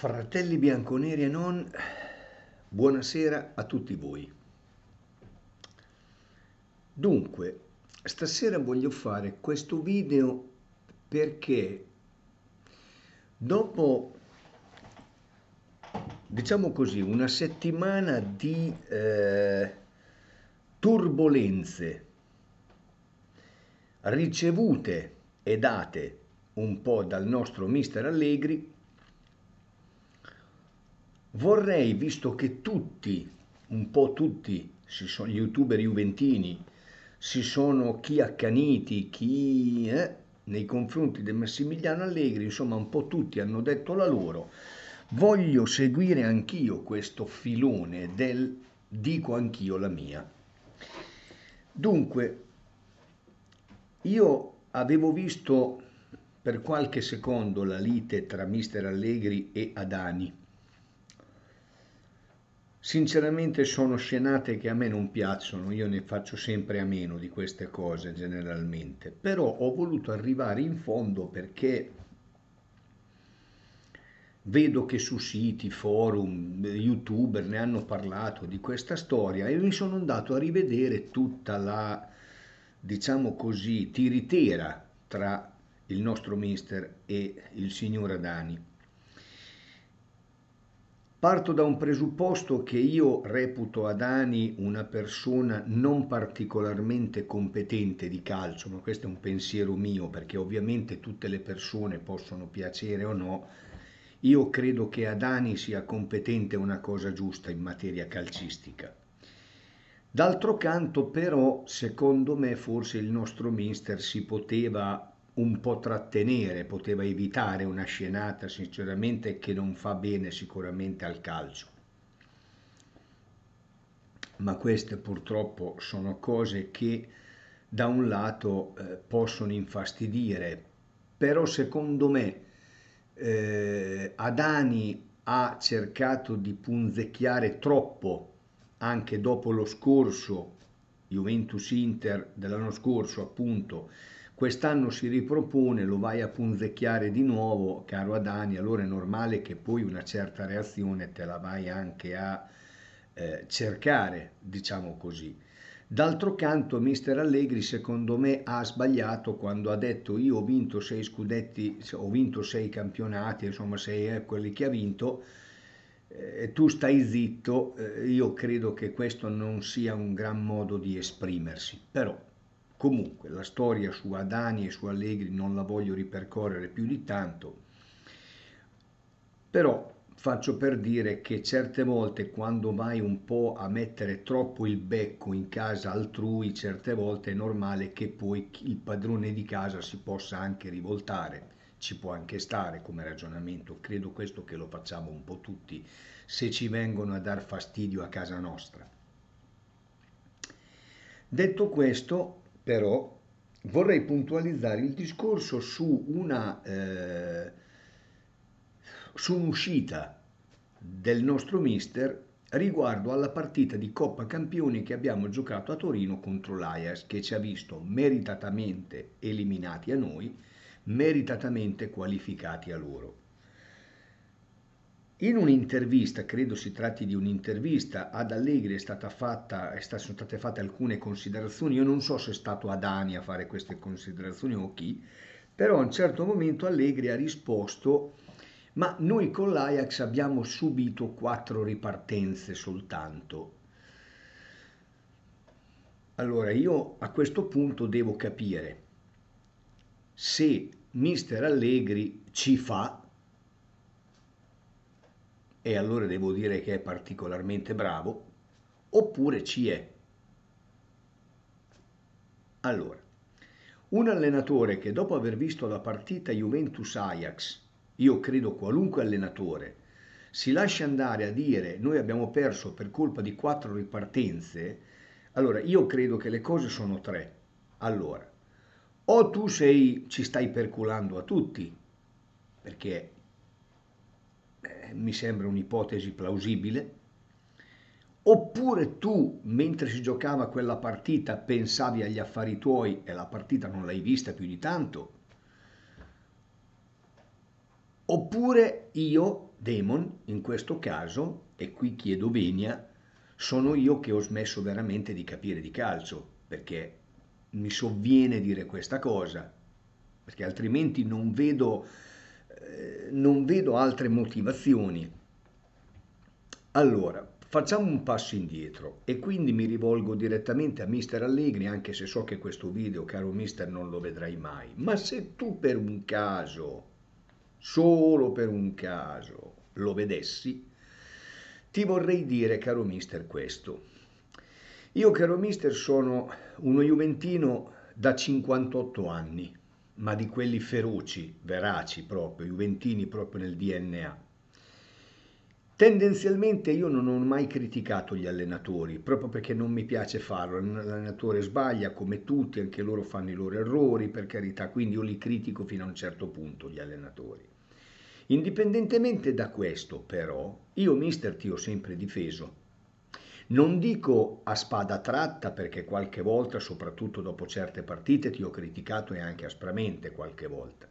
Fratelli bianconeri e non, buonasera a tutti voi. Dunque, stasera voglio fare questo video perché dopo, diciamo così, una settimana di eh, turbulenze ricevute e date un po' dal nostro mister Allegri, vorrei, visto che tutti, un po' tutti, gli youtuber juventini, si sono chi accaniti, chi eh, nei confronti di Massimiliano Allegri, insomma un po' tutti hanno detto la loro, voglio seguire anch'io questo filone del dico anch'io la mia. Dunque, io avevo visto per qualche secondo la lite tra mister Allegri e Adani, Sinceramente sono scenate che a me non piacciono, io ne faccio sempre a meno di queste cose generalmente, però ho voluto arrivare in fondo perché vedo che su siti, forum, youtuber ne hanno parlato di questa storia e mi sono andato a rivedere tutta la, diciamo così, tiritera tra il nostro mister e il signor Adani Parto da un presupposto che io reputo Adani una persona non particolarmente competente di calcio, ma questo è un pensiero mio perché ovviamente tutte le persone possono piacere o no. Io credo che Adani sia competente una cosa giusta in materia calcistica. D'altro canto però, secondo me, forse il nostro mister si poteva un po' trattenere, poteva evitare una scenata sinceramente che non fa bene sicuramente al calcio. Ma queste purtroppo sono cose che da un lato eh, possono infastidire, però secondo me eh, Adani ha cercato di punzecchiare troppo anche dopo lo scorso Juventus Inter dell'anno scorso appunto quest'anno si ripropone, lo vai a punzecchiare di nuovo, caro Adani, allora è normale che poi una certa reazione te la vai anche a eh, cercare, diciamo così. D'altro canto, mister Allegri, secondo me, ha sbagliato quando ha detto io ho vinto sei scudetti, ho vinto sei campionati, insomma sei eh, quelli che ha vinto, eh, tu stai zitto, eh, io credo che questo non sia un gran modo di esprimersi, però Comunque, la storia su Adani e su Allegri non la voglio ripercorrere più di tanto, però faccio per dire che certe volte quando vai un po' a mettere troppo il becco in casa altrui, certe volte è normale che poi il padrone di casa si possa anche rivoltare ci può anche stare come ragionamento, credo questo che lo facciamo un po' tutti se ci vengono a dar fastidio a casa nostra. Detto questo, però vorrei puntualizzare il discorso su una eh, su un'uscita del nostro mister riguardo alla partita di Coppa Campioni che abbiamo giocato a Torino contro l'Ajax che ci ha visto meritatamente eliminati a noi, meritatamente qualificati a loro. In un'intervista, credo si tratti di un'intervista, ad Allegri è stata fatta, è sta, sono state fatte alcune considerazioni, io non so se è stato Adani a fare queste considerazioni o chi, però a un certo momento Allegri ha risposto ma noi con l'Ajax abbiamo subito quattro ripartenze soltanto. Allora io a questo punto devo capire se mister Allegri ci fa e allora devo dire che è particolarmente bravo, oppure ci è. Allora, un allenatore che dopo aver visto la partita Juventus-Ajax, io credo qualunque allenatore, si lascia andare a dire noi abbiamo perso per colpa di quattro ripartenze, allora io credo che le cose sono tre. Allora, o tu sei, ci stai perculando a tutti, perché eh, mi sembra un'ipotesi plausibile, oppure tu mentre si giocava quella partita pensavi agli affari tuoi e la partita non l'hai vista più di tanto, oppure io, Demon, in questo caso, e qui chiedo venia, sono io che ho smesso veramente di capire di calcio, perché mi sovviene dire questa cosa, perché altrimenti non vedo non vedo altre motivazioni. Allora, facciamo un passo indietro e quindi mi rivolgo direttamente a mister Allegri, anche se so che questo video, caro mister, non lo vedrai mai. Ma se tu per un caso, solo per un caso, lo vedessi, ti vorrei dire, caro mister, questo. Io, caro mister, sono uno juventino da 58 anni ma di quelli feroci, veraci proprio, juventini proprio nel DNA. Tendenzialmente io non ho mai criticato gli allenatori, proprio perché non mi piace farlo. L'allenatore sbaglia come tutti, anche loro fanno i loro errori, per carità, quindi io li critico fino a un certo punto gli allenatori. Indipendentemente da questo, però, io mister ti ho sempre difeso, non dico a spada tratta perché qualche volta, soprattutto dopo certe partite, ti ho criticato e anche aspramente qualche volta,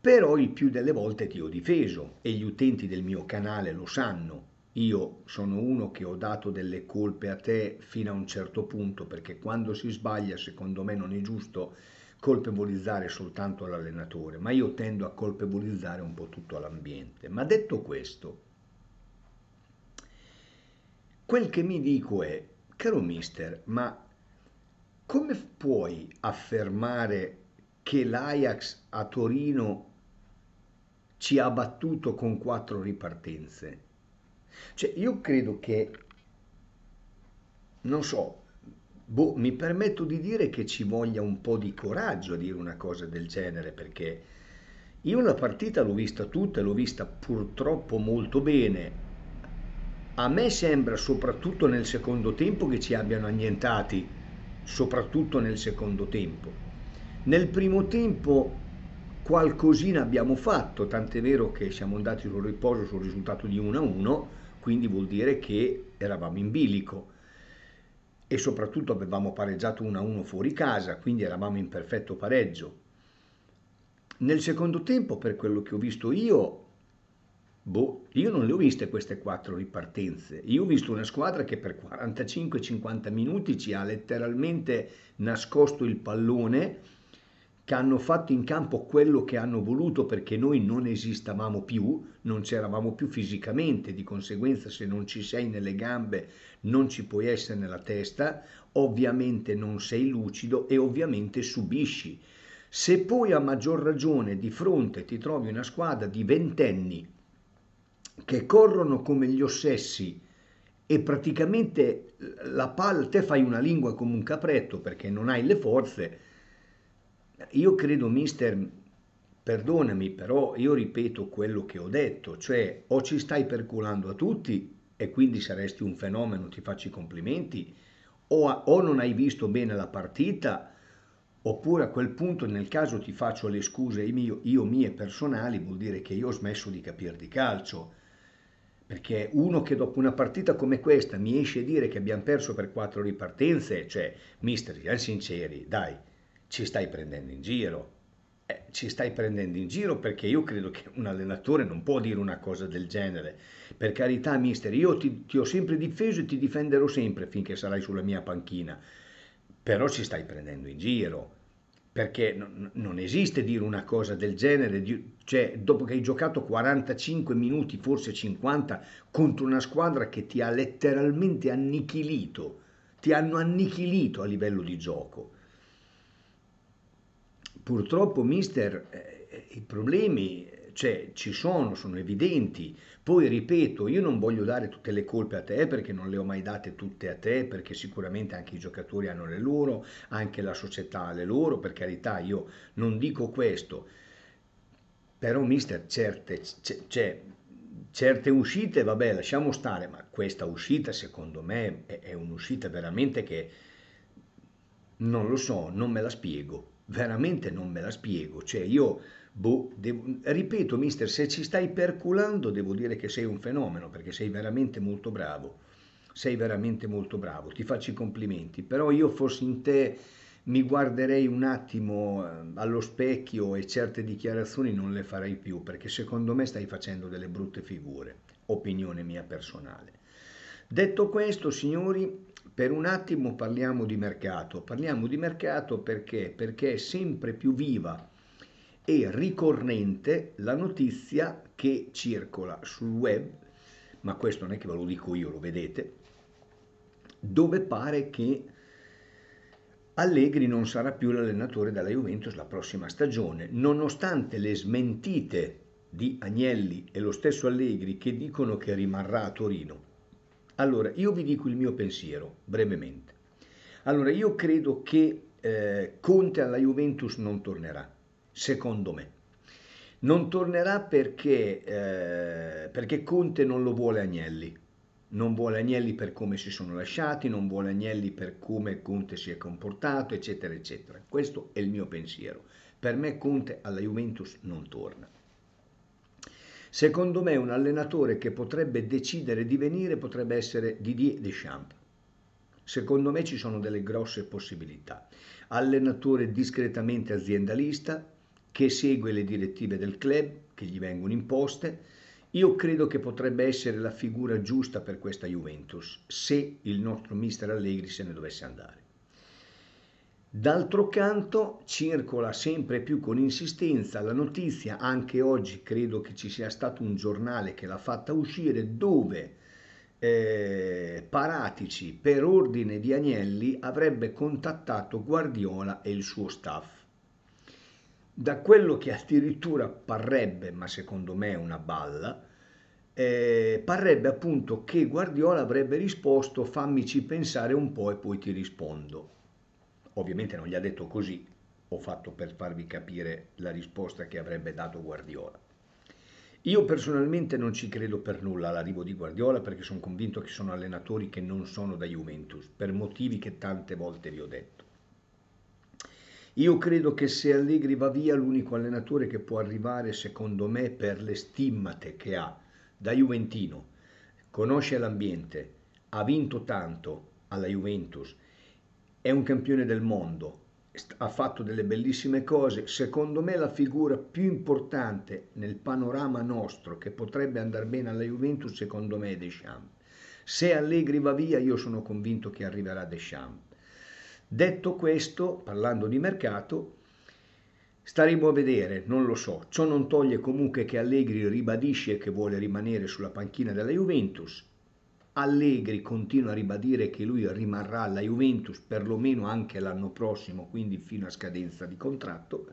però il più delle volte ti ho difeso e gli utenti del mio canale lo sanno. Io sono uno che ho dato delle colpe a te fino a un certo punto perché quando si sbaglia secondo me non è giusto colpevolizzare soltanto l'allenatore, ma io tendo a colpevolizzare un po' tutto l'ambiente. Ma detto questo, Quel che mi dico è, caro mister, ma come puoi affermare che l'Ajax a Torino ci ha battuto con quattro ripartenze? Cioè, io credo che, non so, boh, mi permetto di dire che ci voglia un po' di coraggio a dire una cosa del genere, perché io la partita l'ho vista tutta, e l'ho vista purtroppo molto bene, a me sembra soprattutto nel secondo tempo che ci abbiano annientati, soprattutto nel secondo tempo. Nel primo tempo qualcosina abbiamo fatto, tant'è vero che siamo andati sul riposo sul risultato di 1-1, quindi vuol dire che eravamo in bilico e soprattutto avevamo pareggiato 1-1 fuori casa, quindi eravamo in perfetto pareggio. Nel secondo tempo, per quello che ho visto io, Boh, io non le ho viste queste quattro ripartenze. Io ho visto una squadra che per 45-50 minuti ci ha letteralmente nascosto il pallone, che hanno fatto in campo quello che hanno voluto perché noi non esistavamo più, non c'eravamo più fisicamente, di conseguenza se non ci sei nelle gambe non ci puoi essere nella testa, ovviamente non sei lucido e ovviamente subisci. Se poi a maggior ragione di fronte ti trovi una squadra di ventenni che corrono come gli ossessi e praticamente la palla, te fai una lingua come un capretto perché non hai le forze. Io credo, mister, perdonami, però io ripeto quello che ho detto, cioè o ci stai perculando a tutti e quindi saresti un fenomeno, ti faccio i complimenti, o, a, o non hai visto bene la partita, oppure a quel punto nel caso ti faccio le scuse io, io mie personali, vuol dire che io ho smesso di capire di calcio perché uno che dopo una partita come questa mi esce a dire che abbiamo perso per quattro ripartenze, cioè, mister, siamo sinceri, dai, ci stai prendendo in giro. Eh, ci stai prendendo in giro perché io credo che un allenatore non può dire una cosa del genere. Per carità, mister, io ti, ti ho sempre difeso e ti difenderò sempre finché sarai sulla mia panchina. Però ci stai prendendo in giro perché n- non esiste dire una cosa del genere, di- cioè dopo che hai giocato 45 minuti, forse 50, contro una squadra che ti ha letteralmente annichilito, ti hanno annichilito a livello di gioco. Purtroppo, mister, eh, i problemi cioè ci sono, sono evidenti. Poi ripeto, io non voglio dare tutte le colpe a te perché non le ho mai date tutte a te, perché sicuramente anche i giocatori hanno le loro, anche la società ha le loro, per carità, io non dico questo. Però mister, certe, c- cioè, certe uscite, vabbè, lasciamo stare, ma questa uscita secondo me è, è un'uscita veramente che non lo so, non me la spiego, veramente non me la spiego. Cioè io Boh, devo, ripeto, mister, se ci stai perculando, devo dire che sei un fenomeno, perché sei veramente molto bravo. Sei veramente molto bravo, ti faccio i complimenti, però io fossi in te mi guarderei un attimo eh, allo specchio e certe dichiarazioni non le farei più, perché secondo me stai facendo delle brutte figure, opinione mia personale. Detto questo, signori, per un attimo parliamo di mercato. Parliamo di mercato perché? Perché è sempre più viva e ricorrente la notizia che circola sul web, ma questo non è che ve lo dico io, lo vedete, dove pare che Allegri non sarà più l'allenatore della Juventus la prossima stagione, nonostante le smentite di Agnelli e lo stesso Allegri che dicono che rimarrà a Torino. Allora, io vi dico il mio pensiero brevemente. Allora, io credo che eh, Conte alla Juventus non tornerà secondo me. Non tornerà perché, eh, perché Conte non lo vuole Agnelli non vuole Agnelli per come si sono lasciati, non vuole Agnelli per come Conte si è comportato, eccetera, eccetera. Questo è il mio pensiero. Per me Conte alla Juventus non torna. Secondo me un allenatore che potrebbe decidere di venire potrebbe essere Didier Deschamps. Secondo me ci sono delle grosse possibilità. Allenatore discretamente aziendalista, che segue le direttive del club che gli vengono imposte, io credo che potrebbe essere la figura giusta per questa Juventus se il nostro mister Allegri se ne dovesse andare. D'altro canto circola sempre più con insistenza la notizia, anche oggi credo che ci sia stato un giornale che l'ha fatta uscire, dove eh, Paratici per ordine di Agnelli avrebbe contattato Guardiola e il suo staff da quello che addirittura parrebbe, ma secondo me è una balla, eh, parrebbe appunto che Guardiola avrebbe risposto fammici pensare un po' e poi ti rispondo. Ovviamente non gli ha detto così, ho fatto per farvi capire la risposta che avrebbe dato Guardiola. Io personalmente non ci credo per nulla all'arrivo di Guardiola perché sono convinto che sono allenatori che non sono da Juventus, per motivi che tante volte vi ho detto. Io credo che se Allegri va via, l'unico allenatore che può arrivare, secondo me, per le stimmate che ha da Juventino, conosce l'ambiente, ha vinto tanto alla Juventus, è un campione del mondo, ha fatto delle bellissime cose. Secondo me la figura più importante nel panorama nostro che potrebbe andare bene alla Juventus, secondo me, è Deschamps. Se Allegri va via, io sono convinto che arriverà Deschamps Detto questo, parlando di mercato, staremo a vedere, non lo so. Ciò non toglie comunque che Allegri ribadisce che vuole rimanere sulla panchina della Juventus. Allegri continua a ribadire che lui rimarrà alla Juventus perlomeno anche l'anno prossimo, quindi fino a scadenza di contratto.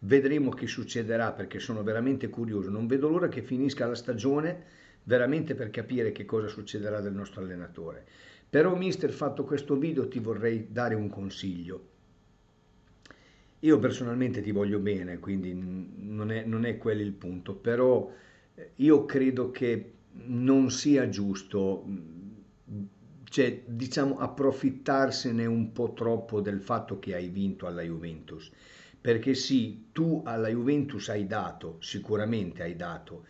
Vedremo che succederà perché sono veramente curioso. Non vedo l'ora che finisca la stagione veramente per capire che cosa succederà del nostro allenatore. Però mister, fatto questo video ti vorrei dare un consiglio. Io personalmente ti voglio bene, quindi non è, non è quello il punto, però eh, io credo che non sia giusto mm, cioè, diciamo, approfittarsene un po' troppo del fatto che hai vinto alla Juventus. Perché sì, tu alla Juventus hai dato, sicuramente hai dato,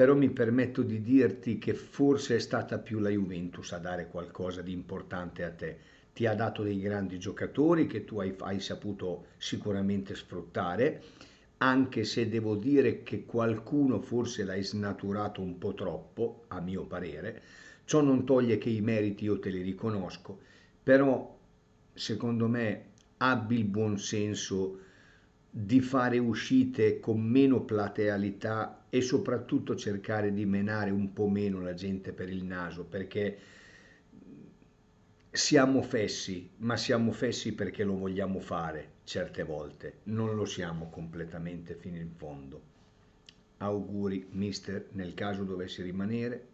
però mi permetto di dirti che forse è stata più la Juventus a dare qualcosa di importante a te. Ti ha dato dei grandi giocatori che tu hai, hai saputo sicuramente sfruttare, anche se devo dire che qualcuno forse l'hai snaturato un po' troppo, a mio parere. Ciò non toglie che i meriti io te li riconosco, però secondo me abbi il buon senso di fare uscite con meno platealità e soprattutto cercare di menare un po' meno la gente per il naso perché siamo fessi, ma siamo fessi perché lo vogliamo fare certe volte, non lo siamo completamente fino in fondo. Auguri mister nel caso dovessi rimanere,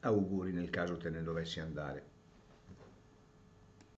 auguri nel caso te ne dovessi andare.